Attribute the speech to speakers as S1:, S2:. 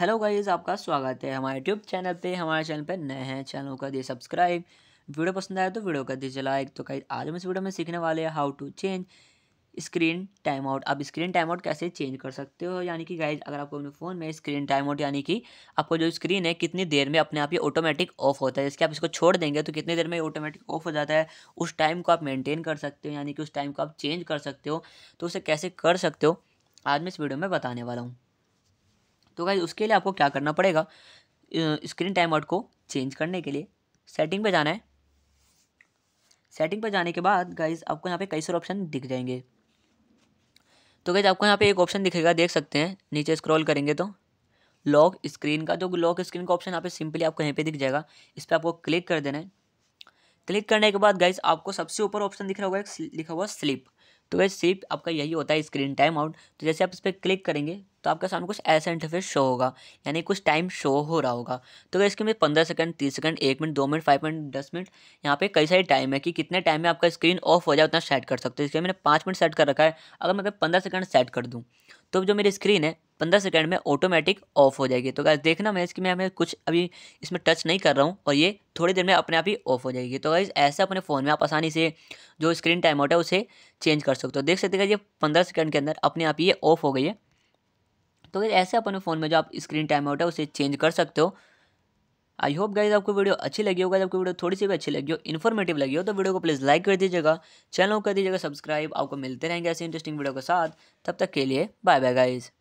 S1: hello guys आपका स्वागत है हमारे यूट्यूब चैनल पे हमारे चैनल पे नए हैं चैनल का दिए सब्सक्राइब वीडियो पसंद आया तो वीडियो कर दीजिए लाइक तो गाइज आज हम इस वीडियो में सीखने वाले हैं how to change screen time out आप स्क्रीन टाइम आउट कैसे चेंज कर सकते हो यानी कि गाइज अगर आपको अपने फ़ोन में स्क्रीन टाइम आउट यानी कि आपको जो स्क्रीन है कितनी देर में अपने आप ही ऑटोमेटिक ऑफ होता है जैसे आप इसको छोड़ देंगे तो कितनी देर में ऑटोमेटिक ऑफ हो जाता है उस टाइम को आप मेनटेन कर सकते हो यानी कि उस टाइम को आप चेंज कर सकते हो तो उसे कैसे कर सकते हो आज मैं इस वीडियो में बताने वाला हूँ तो गाइज उसके लिए आपको क्या करना पड़ेगा स्क्रीन टाइम आउट को चेंज करने के लिए सेटिंग पे जाना है सेटिंग पे जाने के बाद गाइज आपको यहाँ पे कई सारे ऑप्शन दिख जाएंगे तो गाइज आपको यहाँ पे एक ऑप्शन दिखेगा देख सकते हैं नीचे स्क्रॉल करेंगे तो लॉक स्क्रीन का जो लॉक स्क्रीन का ऑप्शन यहाँ पे सिंपली आपको यहीं पे दिख जाएगा इस पर आपको क्लिक कर देना है क्लिक करने के बाद गाइज आपको सबसे ऊपर ऑप्शन दिख रहा होगा लिखा हुआ स्लिप तो गाइज स्लिप आपका यही होता है स्क्रीन टाइम आउट तो जैसे आप इस पर क्लिक करेंगे तो आपके सामने कुछ ऐसा इंटरफेस शो होगा यानी कुछ टाइम शो हो रहा होगा तो इसके में पंद्रह सेकंड तीस सेकंड एक मिनट दो मिनट फाइव मिनट दस मिनट यहाँ पे कई सारे टाइम है कि कितने टाइम में आपका स्क्रीन ऑफ हो जाए उतना सेट कर सकते हो इसके मैंने पाँच मिनट सेट कर रखा है अगर मैं पंद्रह सेकंड सेट कर दूँ तो जो मेरी स्क्रीन है पंद्रह सेकंड में ऑटोमेटिक ऑफ हो जाएगी तो गाइज देखना मैं इसकी मैं हमें कुछ अभी इसमें टच नहीं कर रहा हूँ और ये थोड़ी देर में अपने आप ही ऑफ हो जाएगी तो गाइज ऐसे अपने फ़ोन में आप आसानी से जो स्क्रीन टाइम आउट है उसे चेंज कर सकते हो देख सकते हैं ये पंद्रह सेकंड के अंदर अपने आप ही ये ऑफ हो गई है तो अगर ऐसे अपने फ़ोन में जो आप स्क्रीन टाइम आउट है उसे चेंज कर सकते हो आई होप गाइज आपको वीडियो अच्छी लगी होगा आपको वीडियो थोड़ी सी भी अच्छी लगी हो इन्फॉर्मेटिव लगी हो तो वीडियो को प्लीज़ लाइक कर दीजिएगा चैनल को कर दीजिएगा सब्सक्राइब आपको मिलते रहेंगे ऐसे इंटरेस्टिंग वीडियो के साथ तब तक के लिए बाय बाय गाइज़